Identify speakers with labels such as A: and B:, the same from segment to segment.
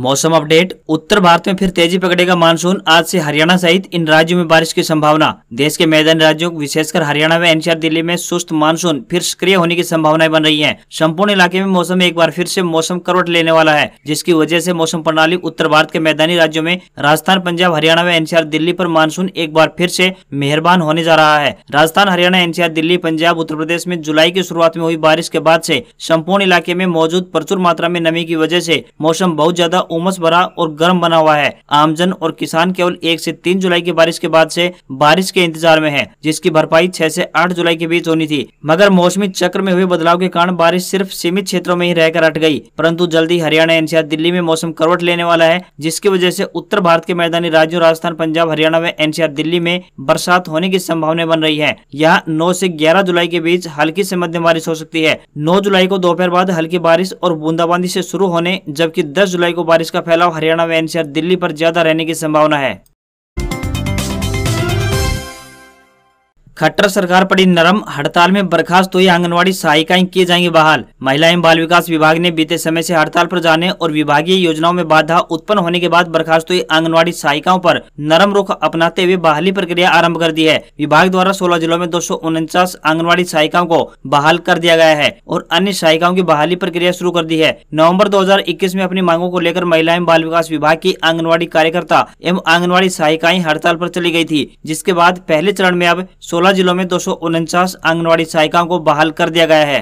A: मौसम अपडेट उत्तर भारत में फिर तेजी पकड़ेगा मानसून आज से हरियाणा सहित इन राज्यों में बारिश की संभावना देश के मैदानी राज्यों विशेषकर हरियाणा व एनसीआर दिल्ली में सुस्त मानसून फिर सक्रिय होने की संभावनाएं बन रही हैं। संपूर्ण इलाके में मौसम एक बार फिर से मौसम करवट लेने वाला है जिसकी वजह ऐसी मौसम प्रणाली उत्तर भारत के मैदानी राज्यों में राजस्थान पंजाब हरियाणा व एनसीआर दिल्ली आरोप मानसून एक बार फिर ऐसी मेहरबान होने जा रहा है राजस्थान हरियाणा एनसीआर दिल्ली पंजाब उत्तर प्रदेश में जुलाई की शुरुआत में हुई बारिश के बाद ऐसी संपूर्ण इलाके में मौजूद प्रचुर मात्रा में नमी की वजह ऐसी मौसम बहुत ज्यादा उमस भरा और गर्म बना हुआ है आमजन और किसान केवल एक से तीन जुलाई की बारिश के बाद से बारिश के इंतजार में है जिसकी भरपाई छह से आठ जुलाई के बीच होनी थी मगर मौसमी चक्र में हुए बदलाव के कारण बारिश सिर्फ सीमित क्षेत्रों में ही रहकर अट गई परंतु जल्दी हरियाणा एनसीआर दिल्ली में मौसम करवट लेने वाला है जिसकी वजह से उत्तर भारत के मैदानी राज्यों राजस्थान पंजाब हरियाणा व एनसीआर दिल्ली में बरसात होने की संभावना बन रही है यहाँ नौ ऐसी ग्यारह जुलाई के बीच हल्की ऐसी मध्यम बारिश हो सकती है नौ जुलाई को दोपहर बाद हल्की बारिश और बूंदाबांदी से शुरू होने जबकि दस जुलाई को बारिश बारिश का फैलाव हरियाणा व एनसीआर दिल्ली पर ज्यादा रहने की संभावना है खट्टर सरकार पड़ी नरम हड़ताल में बर्खास्त हुई आंगनवाड़ी सहायिकाएं किए जाएंगे बहाल महिला एवं बाल विकास विभाग ने बीते समय से हड़ताल पर जाने और विभागीय योजनाओं में बाधा उत्पन्न होने के बाद बर्खास्त हुई आंगनवाड़ी सहायिकाओं पर नरम रुख अपनाते हुए बहाली प्रक्रिया आरंभ कर दी है विभाग द्वारा सोलह जिलों में दो आंगनबाड़ी सहायिकाओं को बहाल कर दिया गया है और अन्य सहायिकाओं की बहाली प्रक्रिया शुरू कर दी है नवम्बर दो में अपनी मांगों को लेकर महिला एवं बाल विकास विभाग की आंगनबाड़ी कार्यकर्ता एवं आंगनबाड़ी सहायिकाएं हड़ताल आरोप चली गयी थी जिसके बाद पहले चरण में अब सोलह सोलह जिलों में दो आंगनवाड़ी सहायिकाओं को बहाल कर दिया गया है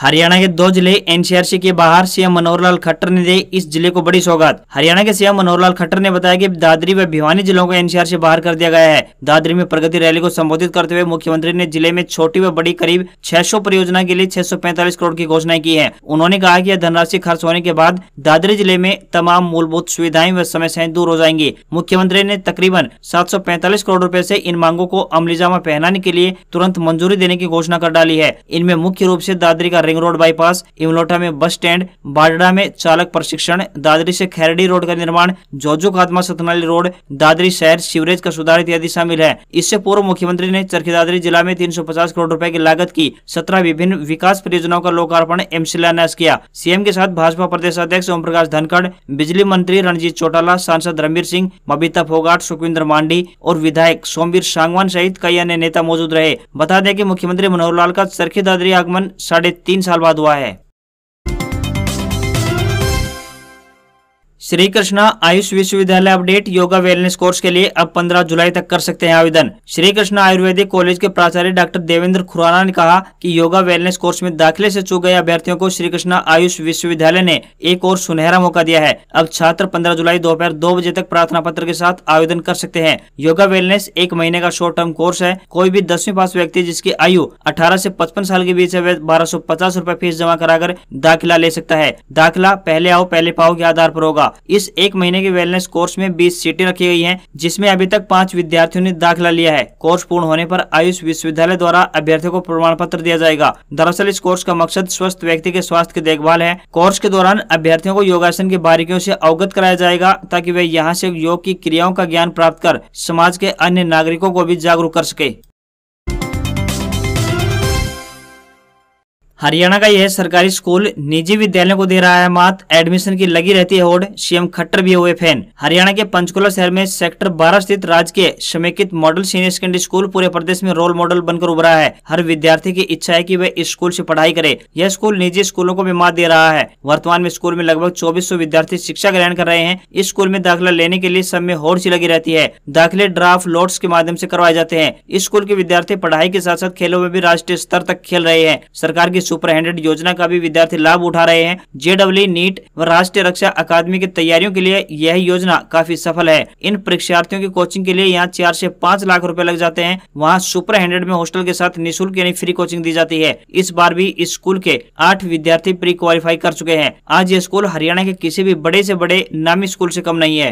A: हरियाणा के दो जिले एनसीआरसी के बाहर सीएम मनोहर लाल खट्टर ने दी इस जिले को बड़ी सौगात हरियाणा के सीएम मनोहर लाल खट्टर ने बताया कि दादरी व भिवानी जिलों को एनसीआरसी बाहर कर दिया गया है दादरी में प्रगति रैली को संबोधित करते हुए मुख्यमंत्री ने जिले में छोटी व बड़ी करीब 600 परियोजना के लिए छह करोड़ की घोषणा की है उन्होंने कहा की यह धनराशि खर्च होने के बाद दादरी जिले में तमाम मूलभूत सुविधाएं व समस्याएं दूर हो जाएंगी मुख्यमंत्री ने तकरीबन सात करोड़ रूपए ऐसी इन मांगों को अमलीजामा पहनाने के लिए तुरंत मंजूरी देने की घोषणा कर डाली है इनमें मुख्य रूप ऐसी दादरी का रिंग रोड बाईपास इमलोटा में बस स्टैंड बाडड़ा में चालक प्रशिक्षण दादरी से खैरडी रोड का निर्माण जोजो कादमा सतनाली रोड दादरी शहर सीवरेज का सुधार इत्यादि शामिल है इससे पूर्व मुख्यमंत्री ने चरखी दादरी जिला में तीन करोड़ रूपए की लागत की सत्रह विभिन्न विकास परियोजनाओं का लोकार्पण एम शिलान्यास किया सीएम के साथ भाजपा प्रदेश अध्यक्ष ओम प्रकाश धनखड़ बिजली मंत्री रणजीत चौटाला सांसद रणबीर सिंह बबीता फोगाट सुखविंदर मांडी और विधायक सोमवीर सांगवान सहित कई अन्य नेता मौजूद रहे बता दें कि मुख्यमंत्री मनोहर लाल का चरखी दादरी आगमन साढ़े तीन साल बाद हुआ है श्री कृष्णा आयुष विश्वविद्यालय अपडेट योगा वेलनेस कोर्स के लिए अब 15 जुलाई तक कर सकते हैं आवेदन श्री कृष्णा आयुर्वेदिक कॉलेज के प्राचार्य डॉक्टर देवेंद्र खुराना ने कहा कि योगा वेलनेस कोर्स में दाखिले से चूक गए अभ्यर्थियों को श्री कृष्णा आयुष विश्वविद्यालय ने एक और सुनहरा मौका दिया है अब छात्र पंद्रह जुलाई दोपहर दो, दो बजे तक प्रार्थना पत्र के साथ आवेदन कर सकते हैं योगा वेलनेस एक महीने का शॉर्ट टर्म कोर्स है कोई भी दसवीं पास व्यक्ति जिसकी आयु अठारह ऐसी पचपन साल के बीच है वह बारह सौ फीस जमा कराकर दाखिला ले सकता है दाखिला पहले आओ पहले पाओ के आधार आरोप होगा इस एक महीने के वेलनेस कोर्स में बीस सीटें रखी गई है जिसमे अभी तक पांच विद्यार्थियों ने दाखिला लिया है कोर्स पूर्ण होने आरोप आयुष विश्वविद्यालय द्वारा अभ्यर्थियों को प्रमाण पत्र दिया जाएगा दरअसल इस कोर्स का मकसद स्वस्थ व्यक्ति के स्वास्थ्य की देखभाल है कोर्स के दौरान अभ्यर्थियों को योगासन की बारीकियों ऐसी अवगत कराया जाएगा ताकि वे यहाँ ऐसी योग की क्रियाओं का ज्ञान प्राप्त कर समाज के अन्य नागरिकों को भी जागरूक कर सके हरियाणा का यह सरकारी स्कूल निजी विद्यालयों को दे रहा है मात एडमिशन की लगी रहती है होड़ सीएम खट्टर भी हुए फैन हरियाणा के पंचकुला शहर में सेक्टर 12 स्थित राज्य के समेकित मॉडल सीनियर सेकेंडरी स्कूल पूरे प्रदेश में रोल मॉडल बनकर उभरा है हर विद्यार्थी की इच्छा है कि वह इस स्कूल से पढ़ाई करे यह स्कूल निजी स्कूलों को भी मात दे रहा है वर्तमान में स्कूल में लगभग चौबीस विद्यार्थी शिक्षा ग्रहण कर रहे हैं इस स्कूल में दाखिला लेने के लिए सब में होड़ सी लगी रहती है दाखिले ड्राफ्ट लोट्स के माध्यम ऐसी करवाए जाते हैं इस स्कूल के विद्यार्थी पढ़ाई के साथ साथ खेलों में भी राष्ट्रीय स्तर तक खेल रहे हैं सरकार की सुपर हंड्रेड योजना का भी विद्यार्थी लाभ उठा रहे हैं जेडब्ल्यू नीट व राष्ट्रीय रक्षा अकादमी की तैयारियों के लिए यह योजना काफी सफल है इन परीक्षार्थियों की कोचिंग के लिए यहाँ चार ऐसी पाँच लाख रूपए लग जाते हैं वहाँ सुपर हंड्रेड में हॉस्टल के साथ निःशुल्क यानी फ्री कोचिंग दी जाती है इस बार भी इस स्कूल के आठ विद्यार्थी प्री क्वालिफाई कर चुके हैं आज ये स्कूल हरियाणा के किसी भी बड़े ऐसी बड़े नामी स्कूल ऐसी कम नहीं है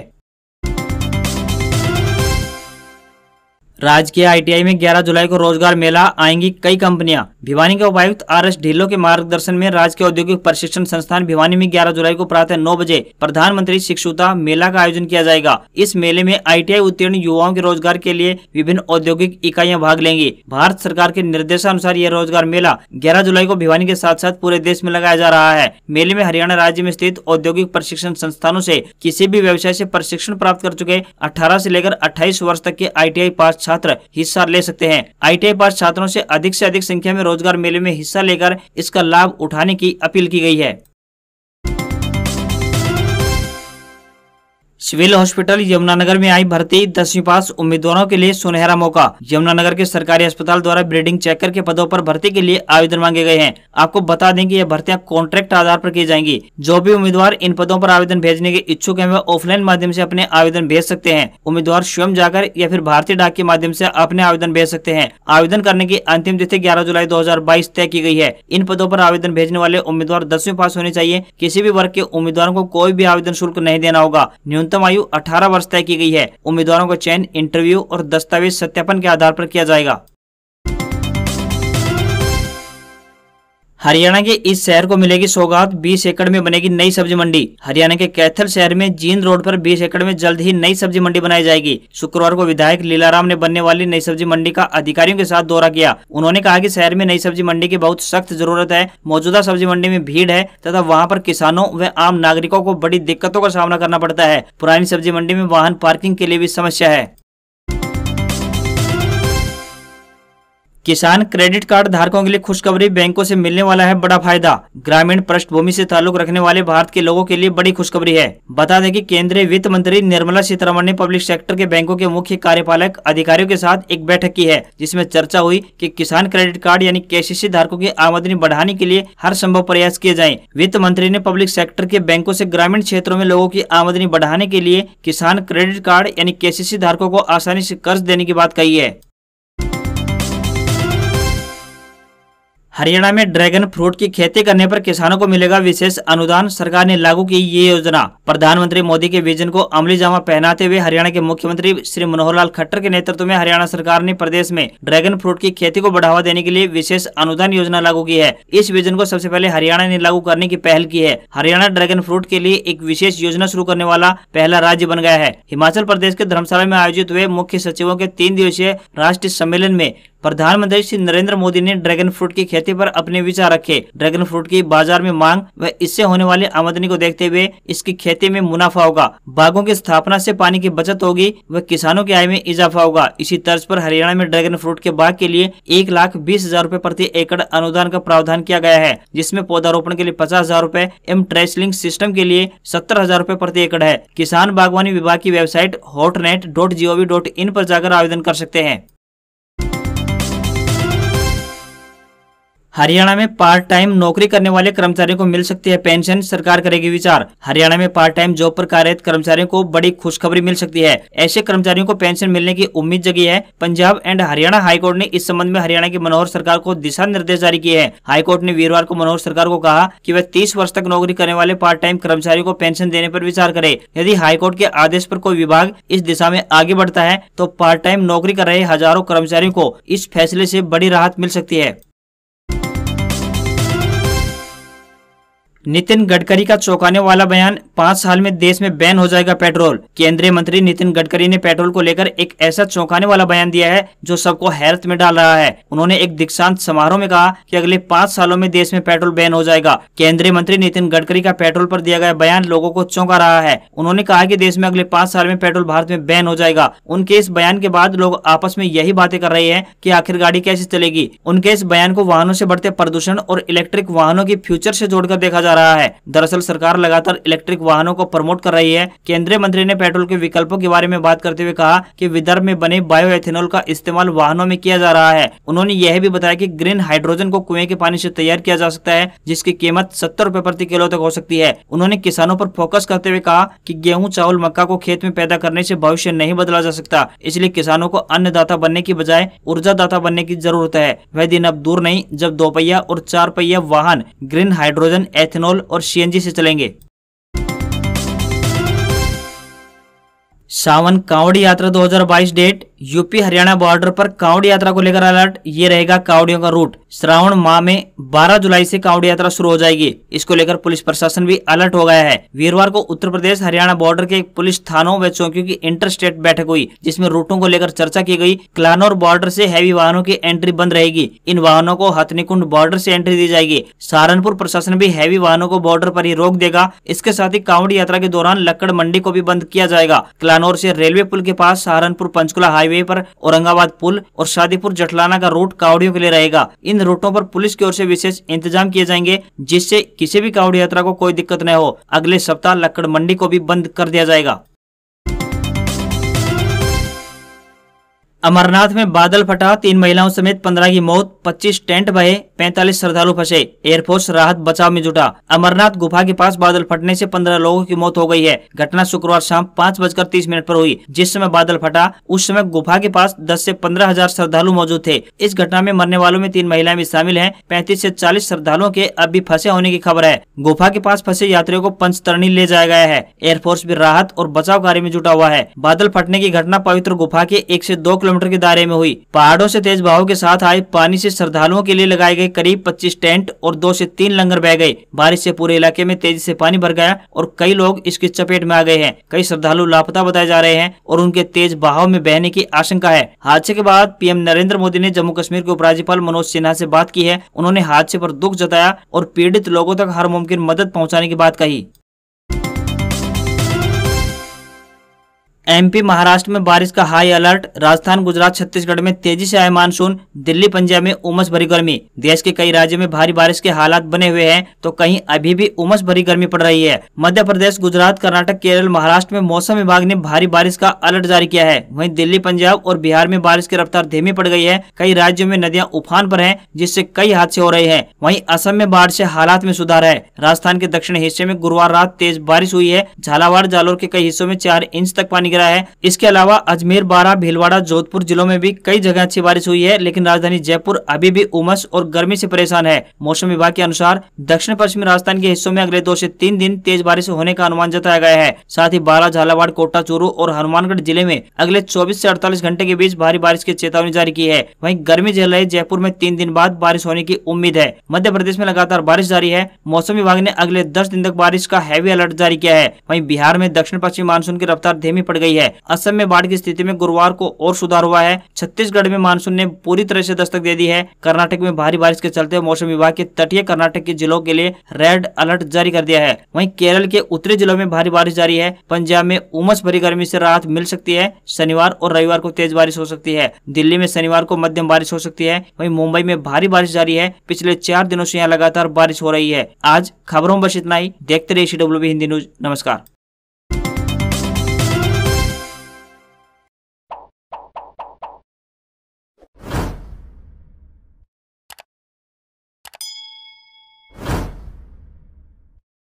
A: राजकीय आईटीआई में 11 जुलाई को रोजगार मेला आएंगी कई कंपनियां भिवानी के उपायुक्त आर एस ढिल्लो के मार्गदर्शन में राजकीय औद्योगिक प्रशिक्षण संस्थान भिवानी में 11 जुलाई को प्रातः 9 बजे प्रधानमंत्री शिक्षुता मेला का आयोजन किया जाएगा इस मेले में आईटीआई उत्तीर्ण युवाओं के रोजगार के लिए विभिन्न औद्योगिक इकाइयाँ भाग लेंगी भारत सरकार के निर्देशानुसार यह रोजगार मेला ग्यारह जुलाई को भिवानी के साथ साथ पूरे देश में लगाया जा रहा है मेले में हरियाणा राज्य में स्थित औद्योगिक प्रशिक्षण संस्थानों ऐसी किसी भी व्यवसाय ऐसी प्रशिक्षण प्राप्त कर चुके अठारह ऐसी लेकर अट्ठाईस वर्ष तक के आई पास छात्र हिस्सा ले सकते हैं आई पास छात्रों से अधिक से अधिक संख्या में रोजगार मेले में हिस्सा लेकर इसका लाभ उठाने की अपील की गई है सिविल हॉस्पिटल यमुनानगर में आई भर्ती दसवीं पास उम्मीदवारों के लिए सुनहरा मौका यमुनानगर के सरकारी अस्पताल द्वारा ब्रीडिंग चेकर के पदों पर भर्ती के लिए आवेदन मांगे गए हैं आपको बता दें कि यह भर्तियां कॉन्ट्रैक्ट आधार पर की जाएंगी जो भी उम्मीदवार इन पदों पर आवेदन भेजने के इच्छुक है वह ऑफलाइन माध्यम ऐसी अपने आवेदन भेज सकते हैं उम्मीदवार स्वयं जाकर या फिर भारतीय डाक के माध्यम ऐसी अपने आवेदन भेज सकते हैं आवेदन करने की अंतिम तिथि ग्यारह जुलाई दो तय की गई है इन पदों आरोप आवेदन भेजने वाले उम्मीदवार दसवीं पास होने चाहिए किसी भी वर्ग के उम्मीदवारों को कोई भी आवेदन शुल्क नहीं देना होगा न्यूनतम आयु अठारह वर्ष तय की गई है उम्मीदवारों का चयन इंटरव्यू और दस्तावेज सत्यापन के आधार पर किया जाएगा हरियाणा के इस शहर को मिलेगी सौगात 20 एकड़ में बनेगी नई सब्जी मंडी हरियाणा के कैथल शहर में जींद रोड पर 20 एकड़ में जल्द ही नई सब्जी मंडी बनाई जाएगी शुक्रवार को विधायक लीलाराम ने बनने वाली नई सब्जी मंडी का अधिकारियों के साथ दौरा किया उन्होंने कहा कि शहर में नई सब्जी मंडी की बहुत सख्त जरूरत है मौजूदा सब्जी मंडी में भीड़ है तथा वहाँ पर किसानों व आम नागरिकों को बड़ी दिक्कतों का सामना करना पड़ता है पुरानी सब्जी मंडी में वाहन पार्किंग के लिए भी समस्या है किसान क्रेडिट कार्ड धारकों के लिए खुशखबरी बैंकों से मिलने वाला है बड़ा फायदा ग्रामीण पृष्ठभूमि से ताल्लुक रखने वाले भारत के लोगों के लिए बड़ी खुशखबरी है बता दें कि केंद्रीय वित्त मंत्री निर्मला सीतारमण ने पब्लिक सेक्टर के बैंकों के मुख्य कार्यपालक अधिकारियों के साथ एक बैठक की है जिसमे चर्चा हुई की कि किसान क्रेडिट कार्ड यानी केसीसी धारकों की आमदनी बढ़ाने के लिए हर संभव प्रयास किए जाए वित्त मंत्री ने पब्लिक सेक्टर के बैंकों ऐसी ग्रामीण क्षेत्रों में लोगों की आमदनी बढ़ाने के लिए किसान क्रेडिट कार्ड यानी केसीसी धारकों को आसानी ऐसी कर्ज देने की बात कही है हरियाणा में ड्रैगन फ्रूट की खेती करने पर किसानों को मिलेगा विशेष अनुदान सरकार ने लागू की ये योजना प्रधानमंत्री मोदी के विजन को अमली जामा पहनाते हुए हरियाणा के मुख्यमंत्री श्री मनोहर लाल खट्टर के नेतृत्व में हरियाणा सरकार ने प्रदेश में ड्रैगन फ्रूट की खेती को बढ़ावा देने के लिए विशेष अनुदान योजना लागू की है इस विजन को सबसे पहले हरियाणा ने लागू करने की पहल की है हरियाणा ड्रैगन फ्रूट के लिए एक विशेष योजना शुरू करने वाला पहला राज्य बन गया है हिमाचल प्रदेश के धर्मशाला में आयोजित हुए मुख्य सचिवों के तीन दिवसीय राष्ट्रीय सम्मेलन में प्रधानमंत्री श्री नरेंद्र मोदी ने ड्रैगन फ्रूट की खेती पर अपने विचार रखे ड्रैगन फ्रूट की बाजार में मांग व इससे होने वाली आमदनी को देखते हुए इसकी खेती में मुनाफा होगा बागों की स्थापना से पानी की बचत होगी व किसानों की आय में इजाफा होगा इसी तर्ज पर हरियाणा में ड्रैगन फ्रूट के बाग के लिए एक लाख बीस हजार रूपए प्रति एकड़ अनुदान का प्रावधान किया गया है जिसमे पौधारोपण के लिए पचास हजार रूपए एवं ट्रेसलिंग सिस्टम के लिए सत्तर हजार रूपए प्रति एकड़ है किसान बागवानी विभाग की website hortnet dot G O V dot in पर जाकर आवेदन कर सकते हैं हरियाणा में पार्ट टाइम नौकरी करने वाले कर्मचारियों को मिल सकती है पेंशन सरकार करेगी विचार हरियाणा में पार्ट टाइम जॉब पर कार्यरत कर्मचारियों को बड़ी खुशखबरी मिल सकती है ऐसे कर्मचारियों को पेंशन मिलने की उम्मीद जगी है पंजाब एंड हरियाणा हाईकोर्ट ने इस संबंध में हरियाणा की मनोहर सरकार को दिशा निर्देश जारी किए हैं हाईकोर्ट ने वीरवार को मनोहर सरकार को कहा की वह तीस वर्ष तक नौकरी करने वाले पार्ट टाइम कर्मचारियों को पेंशन देने आरोप विचार करे यदि हाईकोर्ट के आदेश आरोप कोई विभाग इस दिशा में आगे बढ़ता है तो पार्ट टाइम नौकरी कर रहे हजारों कर्मचारियों को इस फैसले ऐसी बड़ी राहत मिल सकती है नितिन गडकरी का चौंकाने वाला बयान पाँच साल में देश में बैन हो जाएगा पेट्रोल केंद्रीय मंत्री नितिन गडकरी ने पेट्रोल को लेकर एक ऐसा चौंकाने वाला बयान दिया है जो सबको हैरत में डाल रहा है उन्होंने एक दीक्षांत समारोह में कहा कि अगले पाँच सालों में देश में पेट्रोल बैन हो जाएगा केंद्रीय मंत्री नितिन गडकरी का पेट्रोल आरोप दिया गया बयान लोगो को चौंका रहा है उन्होंने कहा की देश में अगले पाँच साल में पेट्रोल भारत में बैन हो जाएगा उनके इस बयान के बाद लोग आपस में यही बातें कर रहे हैं की आखिर गाड़ी कैसे चलेगी उनके इस बयान को वाहनों ऐसी बढ़ते प्रदूषण और इलेक्ट्रिक वाहनों की फ्यूचर ऐसी जोड़कर देखा जा रहा है दरअसल सरकार लगातार इलेक्ट्रिक वाहनों को प्रमोट कर रही है केंद्रीय मंत्री ने पेट्रोल के विकल्पों के बारे में बात करते हुए कहा की विदर्भ में बने बायो एथेनॉल का इस्तेमाल वाहनों में किया जा रहा है उन्होंने यह भी बताया की ग्रीन हाइड्रोजन को कुएं के पानी ऐसी तैयार किया जा सकता है जिसकी कीमत सत्तर रूपए प्रति किलो तक हो सकती है उन्होंने किसानों आरोप फोकस करते हुए कहा की गेहूँ चावल मक्का को खेत में पैदा करने ऐसी भविष्य नहीं बदला जा सकता इसलिए किसानों को अन्नदाता बनने की बजाय ऊर्जा दाता बनने की जरूरत है वह दिन अब दूर नहीं जब दोपहिया और चार पहिया वाहन ग्रीन हाइड्रोजन एथेनॉल इथेनॉल और सीएनजी से चलेंगे सावन कांवड़ यात्रा 2022 डेट यूपी हरियाणा बॉर्डर पर कावड़ यात्रा को लेकर अलर्ट ये रहेगा कावड़ियों का रूट श्रावण माह में 12 जुलाई से कावड़ यात्रा शुरू हो जाएगी इसको लेकर पुलिस प्रशासन भी अलर्ट हो गया है वीरवार को उत्तर प्रदेश हरियाणा बॉर्डर के पुलिस थानों व चौकियों की इंटर स्टेट बैठक हुई जिसमे रूटों को लेकर चर्चा की गयी क्लानोर बॉर्डर ऐसी हैवी वाहनों की एंट्री बंद रहेगी इन वाहनों को हथनीकुंड बॉर्डर ऐसी एंट्री दी जाएगी सहारनपुर प्रशासन भी हैवी वाहनों को बॉर्डर आरोप ही रोक देगा इसके साथ ही कावड़ यात्रा के दौरान लक्कड़ मंडी को भी बंद किया जाएगा क्लानोर ऐसी रेलवे पुल के पास सहारनपुर पंचकुला हाई हाईवे पर औरंगाबाद पुल और शादीपुर जटलाना का रूट कावड़ियों के लिए रहेगा इन रूटों पर पुलिस की ओर से विशेष इंतजाम किए जाएंगे जिससे किसी भी कावड़ यात्रा को कोई दिक्कत न हो अगले सप्ताह लक्कड़ मंडी को भी बंद कर दिया जाएगा अमरनाथ में बादल फटा तीन महिलाओं समेत पंद्रह की मौत पच्चीस टेंट बहे पैंतालीस श्रद्धालु फंसे एयरफोर्स राहत बचाव में जुटा अमरनाथ गुफा के पास बादल फटने से पंद्रह लोगों की मौत हो गई है घटना शुक्रवार शाम पाँच बजकर तीस मिनट पर हुई जिस समय बादल फटा उस समय गुफा के पास दस ऐसी पंद्रह हजार श्रद्धालु मौजूद थे इस घटना में मरने वालों में तीन महिलाएं भी शामिल है पैंतीस ऐसी चालीस श्रद्धालुओं के अब भी फंसे होने की खबर है गुफा के पास फंसे यात्रियों को पंचतरणी ले जाया गया है एयरफोर्स भी राहत और बचाव कार्य में जुटा हुआ है बादल फटने की घटना पवित्र गुफा के एक ऐसी दो किलोमीटर किलोमीटर के दायरे में हुई पहाड़ों से तेज बहाव के साथ आए पानी से श्रद्धालुओं के लिए लगाए गए करीब 25 टेंट और दो से तीन लंगर बह गए बारिश से पूरे इलाके में तेजी से पानी भर गया और कई लोग इसकी चपेट में आ गए हैं कई श्रद्धालु लापता बताए जा रहे हैं और उनके तेज बहाव में बहने की आशंका है हादसे के बाद पीएम नरेंद्र मोदी ने जम्मू कश्मीर के उपराज्यपाल मनोज सिन्हा ऐसी बात की है उन्होंने हादसे आरोप दुख जताया और पीड़ित लोगों तक हर मुमकिन मदद पहुँचाने की बात कही एमपी महाराष्ट्र में बारिश का हाई अलर्ट राजस्थान गुजरात छत्तीसगढ़ में तेजी से आए मानसून दिल्ली पंजाब में उमस भरी गर्मी देश के कई राज्यों में भारी बारिश के हालात बने हुए हैं तो कहीं अभी भी उमस भरी गर्मी पड़ रही है मध्य प्रदेश गुजरात कर्नाटक केरल महाराष्ट्र में मौसम विभाग ने भारी बारिश का अलर्ट जारी किया है वही दिल्ली पंजाब और बिहार में बारिश की रफ्तार धीमी पड़ गयी है कई राज्यों में नदियाँ उफान पर है जिससे कई हादसे हो रहे हैं वही असम में बाढ़ ऐसी हालात में सुधार है राजस्थान के दक्षिण हिस्से में गुरुवार रात तेज बारिश हुई है झालावाड़ जालोर के कई हिस्सों में चार इंच तक पानी गिरा है इसके अलावा अजमेर बारा भीलवाड़ा जोधपुर जिलों में भी कई जगह अच्छी बारिश हुई है लेकिन राजधानी जयपुर अभी भी उमस और गर्मी से परेशान है मौसम विभाग के अनुसार दक्षिण पश्चिमी राजस्थान के हिस्सों में अगले दो से तीन दिन तेज बारिश होने का अनुमान जताया गया है साथ ही बारा झालावाड़ कोटा चूरू और हनुमानगढ़ जिले में अगले चौबीस ऐसी अड़तालीस घंटे के बीच भारी बारिश की चेतावनी जारी की है वही गर्मी झेल रहे जयपुर में तीन दिन बाद बारिश होने की उम्मीद है मध्य प्रदेश में लगातार बारिश जारी है मौसम विभाग ने अगले दस दिन तक बारिश का हैवी अलर्ट जारी किया है वही बिहार में दक्षिण पश्चिम मानसून की रफ्तार धीमी पड़ गई गई है असम में बाढ़ की स्थिति में गुरुवार को और सुधार हुआ है छत्तीसगढ़ में मानसून ने पूरी तरह से दस्तक दे दी है कर्नाटक में भारी बारिश के चलते मौसम विभाग के तटीय कर्नाटक के जिलों के लिए रेड अलर्ट जारी कर दिया है वही केरल के उत्तरी जिलों में भारी बारिश जारी है पंजाब में उमस भरी गर्मी ऐसी राहत मिल सकती है शनिवार और रविवार को तेज बारिश हो सकती है दिल्ली में शनिवार को मध्यम बारिश हो सकती है वही मुंबई में भारी बारिश जारी है पिछले चार दिनों से यहाँ लगातार बारिश हो रही है आज खबरों बस इतना ही देखते रहिए सी हिंदी न्यूज नमस्कार